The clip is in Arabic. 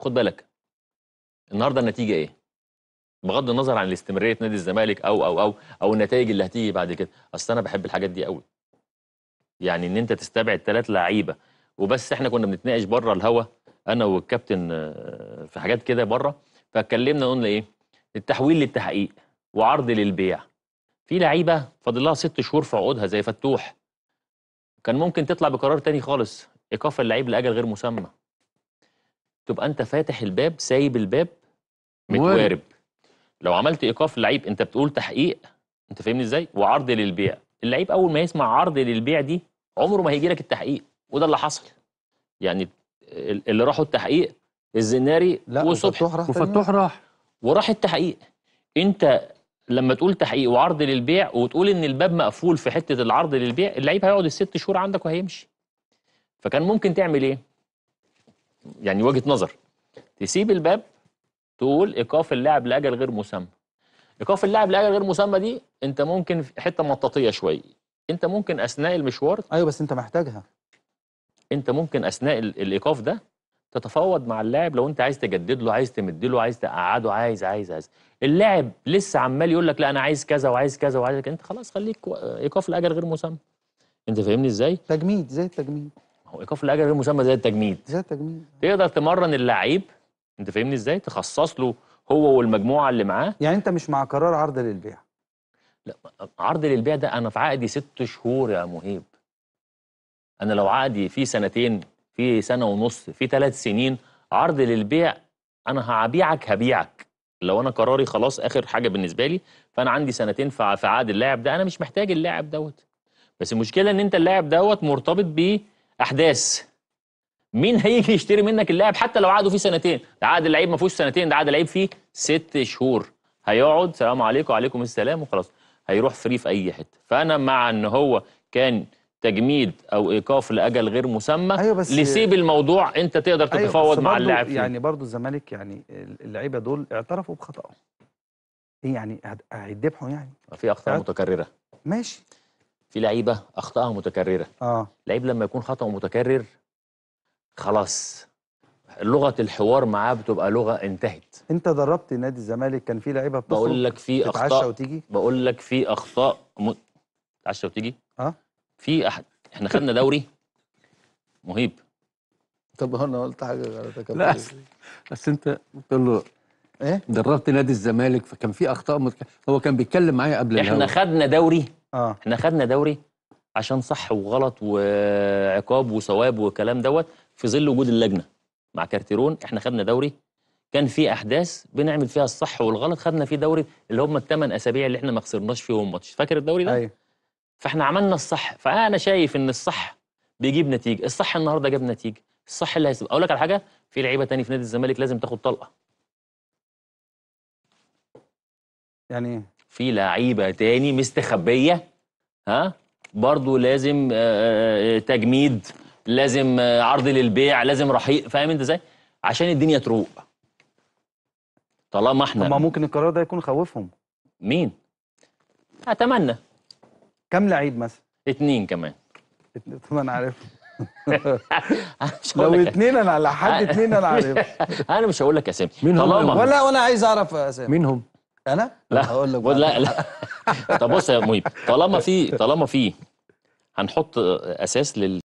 خد بالك النهارده النتيجه ايه؟ بغض النظر عن الاستمراريه نادي الزمالك او او او او النتائج اللي هتيجي بعد كده اصل انا بحب الحاجات دي قوي يعني ان انت تستبعد ثلاث لعيبه وبس احنا كنا بنتناقش بره الهوا انا والكابتن آه، في حاجات كده بره فاتكلمنا قلنا ايه التحويل للتحقيق وعرض للبيع في لعيبه فاضل لها ست شهور في عقودها زي فتوح كان ممكن تطلع بقرار تاني خالص ايقاف اللعيب لاجل غير مسمى تبقى انت فاتح الباب سايب الباب متوارب لو عملت ايقاف للعيب انت بتقول تحقيق انت فاهمني ازاي وعرض للبيع اللعيب اول ما يسمع عرض للبيع دي عمره ما هيجي لك التحقيق وده اللي حصل يعني اللي راحوا التحقيق الزناري وصبحي وفتوح وفتوح راح وراح التحقيق انت لما تقول تحقيق وعرض للبيع وتقول ان الباب مقفول في حته العرض للبيع اللعيب هيقعد الست شهور عندك وهيمشي فكان ممكن تعمل ايه يعني وجهه نظر تسيب الباب تقول ايقاف اللاعب لاجل غير مسمى ايقاف اللاعب لاجل غير مسمى دي انت ممكن في حته مطاطيه شويه انت ممكن اثناء المشوار ايوه بس انت محتاجها انت ممكن اثناء الايقاف ده تتفاوض مع اللاعب لو انت عايز تجدد له عايز تمد له عايز تقعده عايز عايز عايز اللاعب لسه عمال يقول لك لا انا عايز كذا وعايز كذا وعايز كذا انت خلاص خليك ايقاف لاجل غير مسمى انت فاهمني ازاي تجميد زي التجميد هو ايقاف الاجل غير مسمى زي التجميد زي التجميد تقدر تمرن اللعيب انت فاهمني ازاي تخصص له هو والمجموعه اللي معاه يعني انت مش مع قرار عرض للبيع لا عرض للبيع ده انا في عقدي ست شهور يا مهيب انا لو عقدي فيه سنتين في سنه ونص في ثلاث سنين عرض للبيع انا هبيعك هبيعك لو انا قراري خلاص اخر حاجه بالنسبه لي فانا عندي سنتين في عقد اللاعب ده انا مش محتاج اللاعب دوت بس المشكله ان انت اللاعب دوت مرتبط بيه احداث مين هيجي يشتري منك اللاعب حتى لو عقده فيه سنتين ده عقد اللعيب ما فيهوش سنتين ده عقد اللعيب فيه ست شهور هيقعد سلام عليكم وعليكم السلام وخلاص هيروح فري في اي حته فانا مع ان هو كان تجميد او ايقاف لاجل غير مسمى أيوة بس لسيب الموضوع انت تقدر أيوة تتفاوض أيوة مع اللاعب يعني برضه الزمالك يعني اللعيبه دول اعترفوا بخطاهم ايه يعني هيدبحوا يعني في اخطاء أه؟ متكرره ماشي في لعيبه اخطائها متكرره اه لعيب لما يكون خطا متكرر خلاص لغه الحوار معاه بتبقى لغه انتهت انت دربت نادي الزمالك كان في لعيبه بقول لك في اخطاء وتيجي بقول لك في اخطاء م... تتعشى وتيجي اه في أح... احنا خدنا دوري مهيب طب انا قلت حاجه غلط لا بس, انت قلت له ايه دربت نادي الزمالك فكان في اخطاء متك... هو كان بيتكلم معايا قبل احنا خدنا دوري اه احنا خدنا دوري عشان صح وغلط وعقاب وثواب والكلام دوت في ظل وجود اللجنه مع كارتيرون احنا خدنا دوري كان في احداث بنعمل فيها الصح والغلط خدنا فيه دوري اللي هم الثمان اسابيع اللي احنا ما خسرناش فيهم ماتش فاكر الدوري ده ايوه فاحنا عملنا الصح فانا شايف ان الصح بيجيب نتيجه الصح النهارده جاب نتيجه الصح اللي هيسبق اقول لك على حاجه في لعيبه تاني في نادي الزمالك لازم تاخد طلقه يعني ايه في لعيبه تاني مستخبيه ها برضه لازم آه، آه، آه، تجميد لازم عرض للبيع لازم رحيق فاهم انت ازاي عشان الدنيا تروق طالما احنا طب ممكن القرار ده يكون خوفهم مين اتمنى كم لعيب مثلا اتنين كمان طب انا عارف لو اتنين انا على حد اتنين انا عارف انا مش هقول لك اسامي مين هم ولا انا عايز اعرف اسامي مين هم انا لا هقول لك لا لا طب بص يا مهيب طالما في طالما في هنحط اساس لل